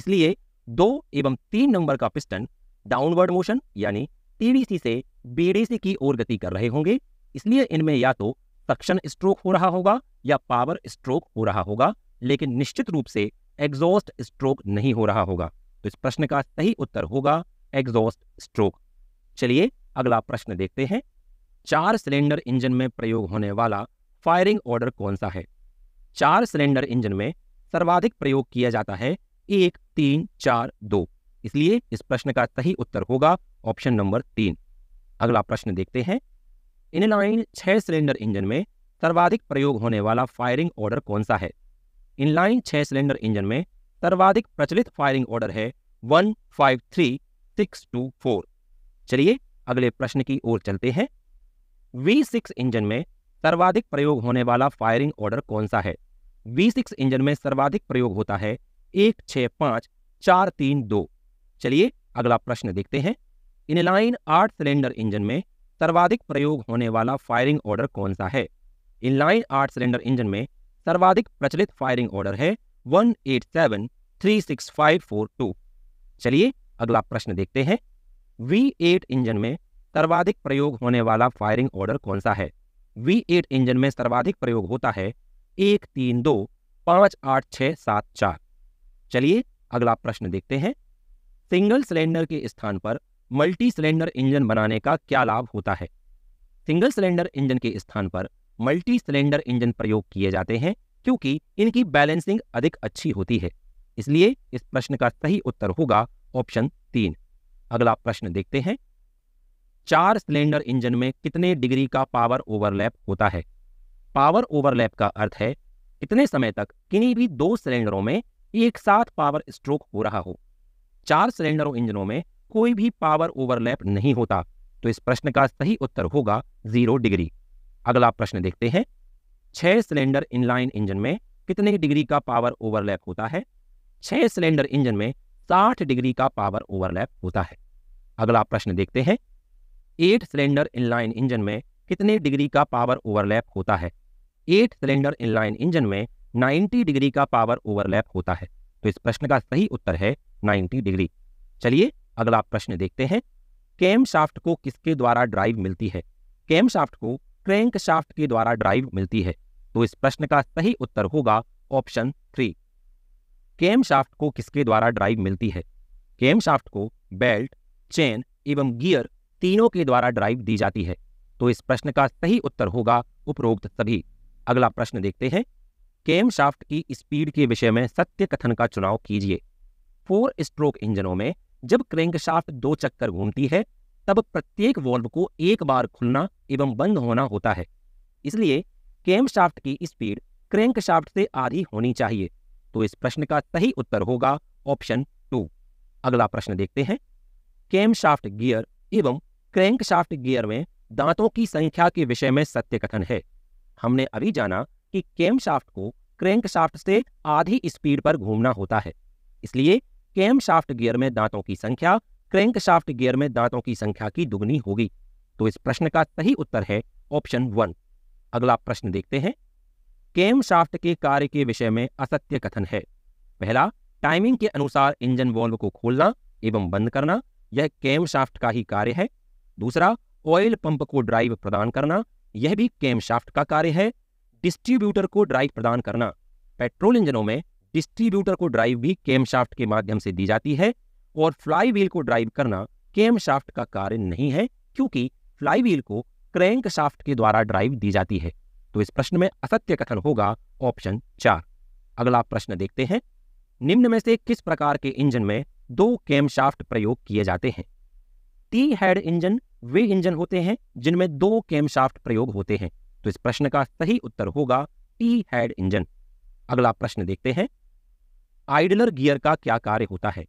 इसलिए दो एवं तीन नंबर का पिस्टन डाउनवर्ड मोशन यानी टीडीसी से बीडीसी की ओर गति कर रहे होंगे इसलिए इनमें या तो सक्शन स्ट्रोक हो रहा होगा या पावर स्ट्रोक हो रहा होगा लेकिन निश्चित रूप से एग्जॉस्ट स्ट्रोक नहीं हो रहा होगा तो इस प्रश्न का सही उत्तर होगा एग्जॉस्ट स्ट्रोक चलिए अगला प्रश्न देखते हैं चार सिलेंडर इंजन में प्रयोग होने वाला फायरिंग ऑर्डर कौन सा है चार सिलेंडर इंजन में सर्वाधिक प्रयोग किया जाता है एक तीन चार दो इसलिए इस प्रश्न का सही उत्तर होगा ऑप्शन नंबर तीन अगला प्रश्न देखते हैं इनलाइन छह सिलेंडर इंजन में सर्वाधिक प्रयोग होने वाला फायरिंग ऑर्डर कौन सा है इनलाइन छह सिलेंडर इंजन में सर्वाधिक प्रचलित फायरिंग ऑर्डर है one five three six two four चलिए अगले प्रश्न की ओर चलते हैं वी सिक्स इंजन में सर्वाधिक प्रयोग होने वाला फायरिंग ऑर्डर कौन सा है वी इंजन में सर्वाधिक प्रयोग होता है एक छः पांच चार तीन दो चलिए अगला प्रश्न देखते हैं इनलाइन आठ सिलेंडर इंजन में सर्वाधिक प्रयोग होने वाला फायरिंग ऑर्डर कौन सा है इनलाइन आठ सिलेंडर इंजन में सर्वाधिक प्रचलित फायरिंग ऑर्डर है one eight seven three six five four two चलिए अगला प्रश्न देखते हैं वी एट इंजन में सर्वाधिक प्रयोग होने वाला फायरिंग ऑर्डर कौन सा है वी एट इंजन में सर्वाधिक प्रयोग होता है एक तीन दो पांच आठ छह सात चार चलिए अगला प्रश्न देखते हैं सिंगल सिलेंडर के स्थान पर मल्टी सिलेंडर इंजन बनाने का क्या लाभ होता है सिंगल सिलेंडर इंजन के स्थान पर मल्टी सिलेंडर इंजन प्रयोग किए जाते हैं क्योंकि इनकी बैलेंसिंग अधिक अच्छी होती है इसलिए इस प्रश्न का सही उत्तर होगा ऑप्शन तीन अगला प्रश्न देखते हैं चार सिलेंडर इंजन में कितने डिग्री का पावर ओवरलैप होता है पावर ओवरलैप का अर्थ है इतने समय तक किन्हीं भी दो सिलेंडरों में एक साथ पावर स्ट्रोक हो रहा हो चार सिलेंडरों इंजनों में कोई भी पावर ओवरलैप नहीं होता तो इस प्रश्न का सही उत्तर होगा जीरो डिग्री अगला प्रश्न देखते हैं छह सिलेंडर इनलाइन इंजन में कितने डिग्री का पावर ओवरलैप होता है छह सिलेंडर इंजन में साठ डिग्री का पावर ओवरलैप होता है अगला प्रश्न देखते हैं एट सिलेंडर इनलाइन इंजन में कितने डिग्री का पावर ओवरलैप होता है एट सिलेंडर इनलाइन इंजन में नाइन्टी डिग्री का पावर ओवरलैप होता है तो इस प्रश्न का सही उत्तर है नाइन्टी डिग्री चलिए अगला प्रश्न देखते हैं कैम शाफ्ट को किसके द्वारा ड्राइव मिलती है कैम शाफ्ट को क्रैंक शाफ्ट के द्वारा ड्राइव मिलती है तो इस प्रश्न का सही उत्तर होगा ऑप्शन थ्री कैम शाफ्ट को किसके द्वारा ड्राइव मिलती है कैम शाफ्ट को बेल्ट चेन एवं गियर तीनों के द्वारा ड्राइव दी जाती है तो इस प्रश्न का सही उत्तर होगा उपरोक्त सभी अगला प्रश्न देखते हैं केम शाफ्ट की स्पीड के विषय में सत्य कथन का चुनाव कीजिए फोर स्ट्रोक इंजनों में जब क्रैंकशाफ्ट दो चक्कर घूमती है तब प्रत्येक वॉल्व को एक बार खुलना एवं बंद होना होता है इसलिए केम शाफ्ट की स्पीड क्रैंकशाफ्ट से आधी होनी चाहिए तो इस प्रश्न का सही उत्तर होगा ऑप्शन टू अगला प्रश्न देखते हैं केम शाफ्ट गियर एवं क्रैंकशाफ्ट गियर में दांतों की संख्या के विषय में सत्य कथन है हमने अभी जाना कि केम शाफ्ट को क्रैंक शाफ्ट से आधी स्पीड पर घूमना होता है इसलिए केम शाफ्ट गियर में दांतों की संख्या क्रैंक शाफ्ट गियर में दांतों की संख्या की दुगनी होगी तो इस प्रश्न का सही उत्तर है ऑप्शन वन अगला प्रश्न देखते हैं केम शाफ्ट के कार्य के विषय में असत्य कथन है पहला टाइमिंग के अनुसार इंजन वॉल्व को खोलना एवं बंद करना यह कैम शाफ्ट का ही कार्य है दूसरा ऑयल पंप को ड्राइव प्रदान करना यह भी कैमशाफ्ट का कार्य है डिस्ट्रीब्यूटर को ड्राइव प्रदान करना पेट्रोल इंजनों में डिस्ट्रीब्यूटर को ड्राइव भी कैमशाफ्ट के माध्यम से दी जाती है और फ्लाई व्हील को ड्राइव करना कैमशाफ्ट का कार्य नहीं है क्योंकि फ्लाई व्हील को क्रैंक शाफ्ट के द्वारा ड्राइव दी जाती है तो इस प्रश्न में असत्य कथन होगा ऑप्शन चार अगला प्रश्न देखते हैं निम्न में से किस प्रकार के इंजन में दो कैमशाफ्ट प्रयोग किए जाते हैं टी हेड इंजन वे इंजन होते हैं जिनमें दो केमशाफ्ट प्रयोग होते हैं तो इस प्रश्न का सही उत्तर होगा टी हेड इंजन अगला प्रश्न देखते हैं आइडलर गियर का क्या कार्य होता है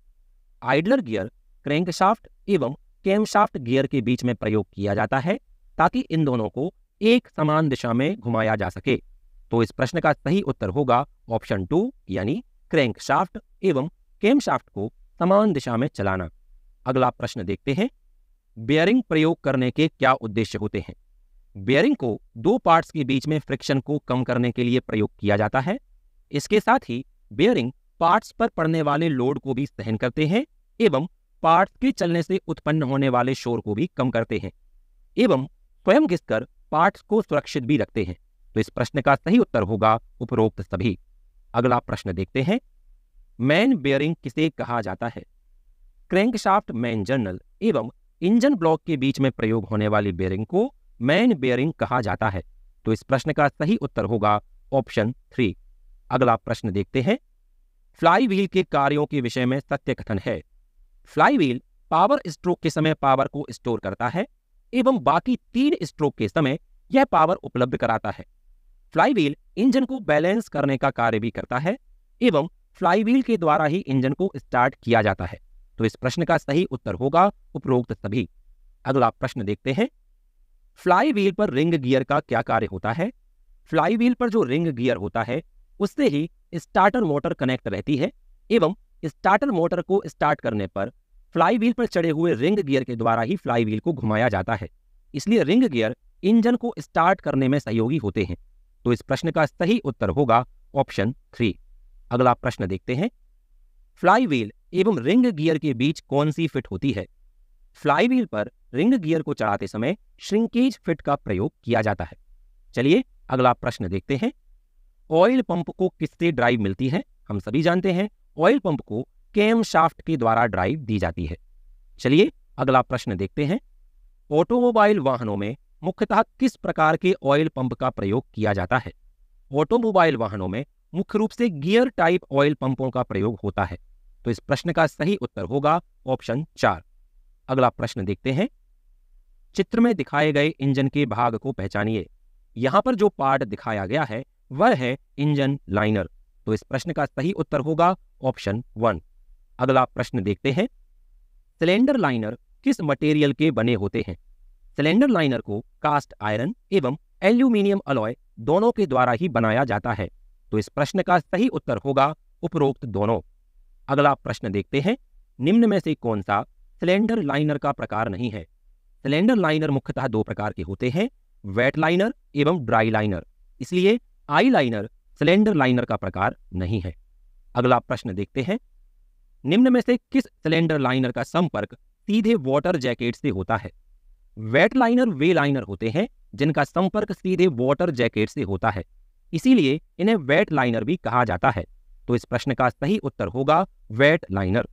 आइडलर गियर क्रैंकशाफ्ट एवं कैमशाफ्ट गियर के बीच में प्रयोग किया जाता है ताकि इन दोनों को एक समान दिशा में घुमाया जा सके तो इस प्रश्न का सही उत्तर होगा ऑप्शन टू यानी क्रैंकशाफ्ट एवं केमशाफ्ट को समान दिशा में चलाना अगला प्रश्न देखते हैं बेयरिंग प्रयोग करने के क्या उद्देश्य होते हैं बेयरिंग को दो पार्ट्स के बीच में फ्रिक्शन को कम करने के लिए प्रयोग किया जाता है इसके साथ ही बेयरिंग पार्ट्स पर पड़ने वाले लोड को भी सहन करते हैं एवं पार्ट्स के चलने से उत्पन्न होने वाले शोर को भी कम करते हैं एवं स्वयं घिसकर पार्ट्स को सुरक्षित भी रखते हैं तो इस प्रश्न का सही उत्तर होगा उपरोक्त सभी अगला प्रश्न देखते हैं मैन बेयरिंग किसे कहा जाता है क्रैंकशाफ्ट मैन जर्नल एवं इंजन ब्लॉक के बीच में प्रयोग होने वाली बेयरिंग को मैन बेयरिंग कहा जाता है तो इस प्रश्न का सही उत्तर होगा ऑप्शन थ्री अगला प्रश्न देखते हैं फ्लाई व्हील के कार्यों के विषय में सत्य कथन है फ्लाई व्हील पावर स्ट्रोक के समय पावर को स्टोर करता है एवं बाकी तीन स्ट्रोक के समय यह पावर उपलब्ध कराता है फ्लाईव्हील इंजन को बैलेंस करने का कार्य भी करता है एवं फ्लाईव्हील के द्वारा ही इंजन को स्टार्ट किया जाता है तो इस प्रश्न का सही उत्तर होगा उपरोक्त सभी अगला प्रश्न देखते हैं फ्लाई व्हील पर रिंग गियर का क्या कार्य होता है फ्लाई व्हील पर जो रिंग गियर होता है उससे ही स्टार्टर मोटर कनेक्ट रहती है एवं स्टार्टर मोटर को स्टार्ट करने पर फ्लाई व्हील पर चढ़े हुए रिंग गियर के द्वारा ही फ्लाई व्हील को घुमाया जाता है इसलिए रिंग गियर इंजन को स्टार्ट करने में सहयोगी होते हैं तो इस प्रश्न का सही उत्तर होगा ऑप्शन थ्री अगला प्रश्न देखते हैं फ्लाई व्हील एवं रिंग गियर के बीच कौन सी फिट होती है फ्लाईवील पर रिंग गियर को चढ़ाते समय श्रिंकेज फिट का प्रयोग किया जाता है चलिए अगला प्रश्न देखते हैं ऑयल पंप को किससे ड्राइव मिलती है हम सभी जानते हैं ऑयल पंप को कैम शाफ्ट के द्वारा ड्राइव दी जाती है चलिए अगला प्रश्न देखते हैं ऑटोमोबाइल वाहनों में मुख्यतः किस प्रकार के ऑयल पंप का प्रयोग किया जाता है ऑटोमोबाइल वाहनों में मुख्य रूप से गियर टाइप ऑयल पंपों का प्रयोग होता है तो इस प्रश्न का सही उत्तर होगा ऑप्शन चार अगला प्रश्न देखते हैं चित्र में दिखाए गए इंजन के भाग को पहचानिए यहां पर जो पार्ट दिखाया गया है वह है इंजन लाइनर तो इस प्रश्न का सही उत्तर होगा ऑप्शन वन अगला प्रश्न देखते हैं सिलेंडर लाइनर किस मटेरियल के बने होते हैं सिलेंडर लाइनर को कास्ट आयरन एवं एल्यूमिनियम अलॉय दोनों के द्वारा ही बनाया जाता है तो इस प्रश्न का सही उत्तर होगा उपरोक्त दोनों अगला प्रश्न देखते हैं निम्न में से कौन सा सिलेंडर लाइनर का प्रकार नहीं है सिलेंडर लाइनर मुख्यतः दो प्रकार के होते हैं वेट लाइनर एवं ड्राई लाइनर इसलिए आई लाइनर सिलेंडर लाइनर का प्रकार नहीं है अगला प्रश्न देखते हैं निम्न में से किस सिलेंडर लाइनर का संपर्क सीधे वाटर जैकेट से होता है वेट लाइनर वे लाइनर होते हैं जिनका संपर्क सीधे वाटर जैकेट से होता है इसीलिए इन्हें वेट लाइनर भी कहा जाता है तो इस प्रश्न का सही उत्तर होगा वेट लाइनर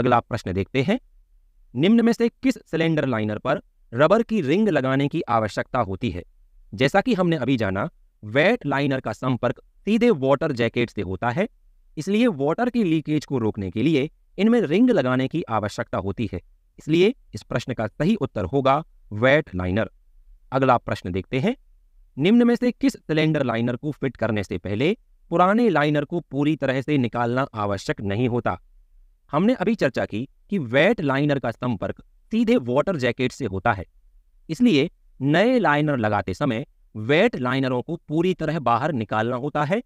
अगला प्रश्न देखते हैं निम्न में से किस सिलेंडर लाइनर पर रबर की रिंग लगाने की आवश्यकता होती है जैसा कि हमने अभी जाना वेट लाइनर का संपर्क सीधे वाटर जैकेट से होता है इसलिए वाटर की लीकेज को रोकने के लिए इनमें रिंग लगाने की आवश्यकता होती है इसलिए इस प्रश्न का सही उत्तर होगा वेट लाइनर अगला प्रश्न देखते हैं निम्न में से किस सिलेंडर लाइनर को फिट करने से पहले पुराने लाइनर को पूरी तरह से निकालना आवश्यक नहीं होता हमने अभी चर्चा की कि वेट लाइनर का संपर्क सीधे वाटर जैकेट से होता है इसलिए नए लाइनर लगाते समय वेट लाइनरों को पूरी तरह बाहर निकालना होता है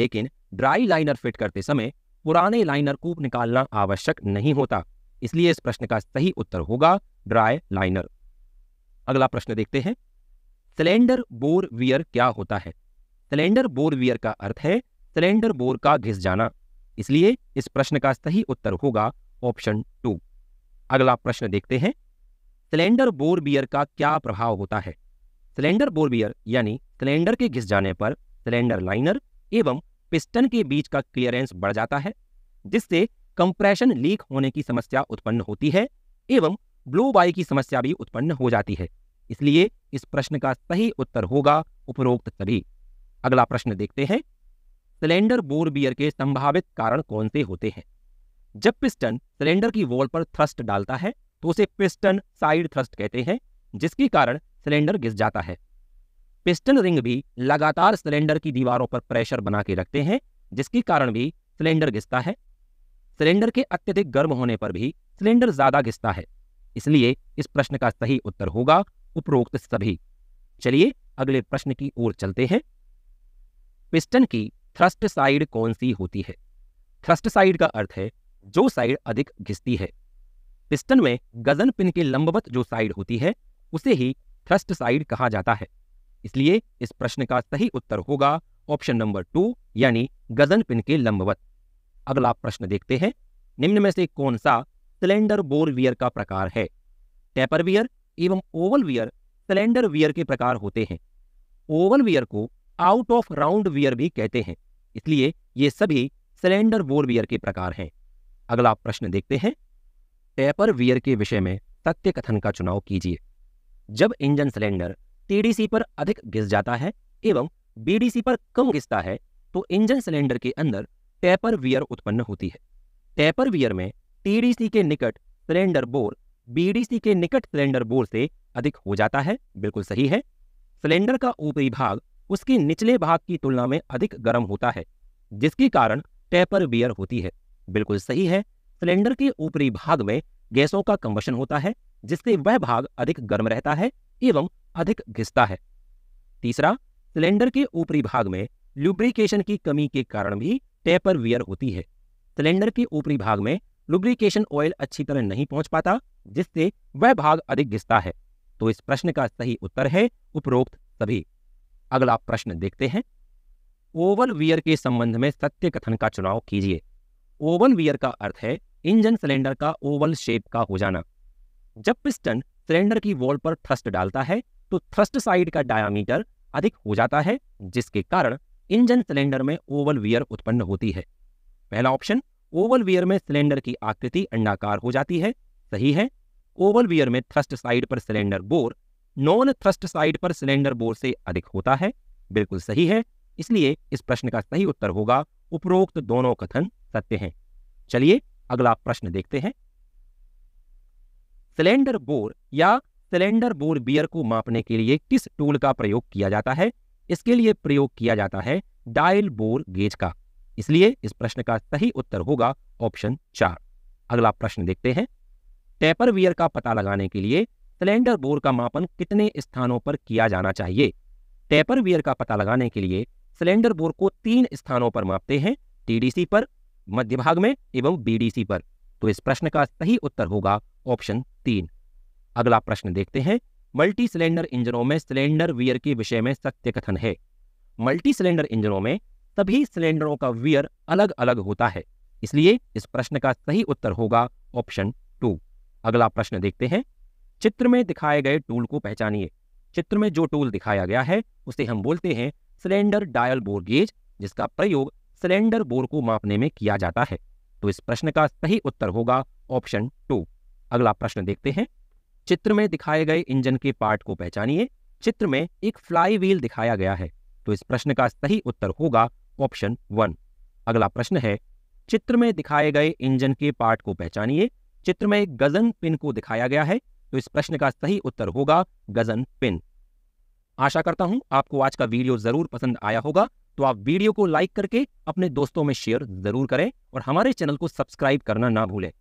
लेकिन ड्राई लाइनर फिट करते समय पुराने लाइनर को निकालना आवश्यक नहीं होता इसलिए इस प्रश्न का सही उत्तर होगा ड्राई लाइनर अगला प्रश्न देखते हैं सिलेंडर बोर वियर क्या होता है सिलेंडर बोर वियर का अर्थ है सिलेंडर बोर का घिस जाना इसलिए इस प्रश्न का सही उत्तर होगा ऑप्शन टू अगला प्रश्न देखते हैं सिलेंडर बोर बियर का क्या प्रभाव होता है सिलेंडर बोर बियर यानी सिलेंडर के घिस जाने पर सिलेंडर लाइनर एवं पिस्टन के बीच का क्लियरेंस बढ़ जाता है जिससे कंप्रेशन लीक होने की समस्या उत्पन्न होती है एवं ब्लो बाई की समस्या भी उत्पन्न हो जाती है इसलिए इस प्रश्न का सही उत्तर होगा उपरोक्त सभी अगला प्रश्न देखते हैं सिलेंडर बोर बियर के संभावित कारण कौन से होते हैं जब पिस्टन सिलेंडर की वॉल पर थ्रस्ट डालता है तो उसे पिस्टन साइड थ्रस्ट कहते हैं जिसके कारण सिलेंडर घिस जाता है पिस्टन रिंग भी लगातार सिलेंडर की दीवारों पर प्रेशर बना के रखते हैं जिसके कारण भी सिलेंडर घिसता है सिलेंडर के अत्यधिक गर्म होने पर भी सिलेंडर ज्यादा घिसता है इसलिए इस प्रश्न का सही उत्तर होगा उपरोक्त सभी चलिए अगले प्रश्न की ओर चलते हैं पिस्टन की थ्रस्ट साइड कौन सी होती है थ्रस्ट साइड का अर्थ है जो साइड अधिक घिसती है पिस्टन में गजन पिन के लंबवत जो साइड होती है उसे ही थ्रस्ट साइड कहा जाता है इसलिए इस प्रश्न का सही उत्तर होगा ऑप्शन नंबर टू यानी गजन पिन के लंबवत अगला प्रश्न देखते हैं निम्न में से कौन सा सिलेंडर बोर वियर का प्रकार है टेपर वियर एवं ओवल वियर सिलेंडर वियर के प्रकार होते हैं ओवल वियर को आउट ऑफ राउंड वियर भी कहते हैं इसलिए ये सभी सिलेंडर बोर वियर के प्रकार हैं अगला प्रश्न देखते हैं टेपर वियर के विषय में तथ्य कथन का चुनाव कीजिए जब इंजन सिलेंडर टीडीसी पर अधिक घिस जाता है एवं बीडीसी पर कम घिसता है तो इंजन सिलेंडर के अंदर टेपर वियर उत्पन्न होती है टेपर वियर में टीडीसी के निकट सिलेंडर बोर बीडीसी के निकट सिलेंडर बोर से अधिक हो जाता है बिल्कुल सही है सिलेंडर का ऊपरी भाग उसके निचले भाग की तुलना में अधिक गर्म होता है जिसके कारण टेपर बियर होती है बिल्कुल सही है सिलेंडर के ऊपरी भाग में गैसों का कम्बशन होता है जिससे वह भाग अधिक गर्म रहता है एवं अधिक घिसता है तीसरा सिलेंडर के ऊपरी भाग में लुब्रिकेशन की कमी के कारण भी टेपर वियर होती है सिलेंडर के ऊपरी भाग में लुब्रिकेशन ऑयल अच्छी तरह नहीं पहुंच पाता जिससे वह भाग अधिक घिसता है तो इस प्रश्न का सही उत्तर है उपरोक्त सभी अगला प्रश्न देखते हैं ओवल वियर के संबंध में सत्य कथन का चुनाव कीजिए ओवल वियर का अर्थ है इंजन सिलेंडर का ओवल शेप का हो जाना जब पिस्टन सिलेंडर की वॉल पर थ्रस्ट डालता है तो थ्रस्ट साइड का डायामीटर अधिक हो जाता है जिसके कारण इंजन सिलेंडर में ओवल वियर उत्पन्न होती है पहला ऑप्शन ओवल वियर में सिलेंडर की आकृति अंडाकार हो जाती है सही है ओवल वियर में थ्रस्ट साइड पर cylinder bore non thrust side पर सिलेंडर बोर से अधिक होता है बिल्कुल सही है इसलिए इस प्रश्न का सही उत्तर होगा उपरोक्त दोनों कथन सत्य हैं चलिए अगला प्रश्न देखते हैं सिलेंडर बोर या सिलेंडर बोर बियर को मापने के लिए किस टूल का प्रयोग किया जाता है इसके लिए प्रयोग किया जाता है डायल बोर गेज का इसलिए इस प्रश्न का सही उत्तर होगा ऑप्शन चार अगला प्रश्न देखते हैं टेपर वियर का पता लगाने के लिए सिलेंडर बोर का मापन कितने स्थानों पर किया जाना चाहिए टेपर वियर का पता लगाने के लिए सिलेंडर बोर को तीन स्थानों पर मापते हैं टीडीसी पर मध्य भाग में एवं बीडीसी पर तो इस प्रश्न का सही उत्तर होगा ऑप्शन तीन अगला प्रश्न देखते हैं मल्टी सिलेंडर इंजनों में सिलेंडर वियर के विषय में सत्य कथन है मल्टी सिलेंडर इंजनों में सभी सिलेंडरों का वियर अलग अलग होता है इसलिए इस प्रश्न का सही उत्तर होगा ऑप्शन टू अगला प्रश्न देखते हैं चित्र में दिखाए गए टूल को पहचानिए चित्र में जो टूल दिखाया गया है उसे हम बोलते हैं सिलेंडर डायल बोर गेज जिसका प्रयोग सिलेंडर बोर को मापने में किया जाता है तो इस प्रश्न का सही उत्तर होगा ऑप्शन टू अगला प्रश्न देखते हैं चित्र में दिखाए गए इंजन के पार्ट को पहचानिए चित्र में एक फ्लाई व्हील दिखाया गया है तो इस प्रश्न का सही उत्तर होगा ऑप्शन वन अगला प्रश्न है चित्र में दिखाए गए इंजन के पार्ट को पहचानिए चित्र में एक गजन पिन को दिखाया गया है तो इस प्रश्न का सही उत्तर होगा गजन पिन आशा करता हूं आपको आज का वीडियो जरूर पसंद आया होगा तो आप वीडियो को लाइक करके अपने दोस्तों में शेयर जरूर करें और हमारे चैनल को सब्सक्राइब करना ना भूलें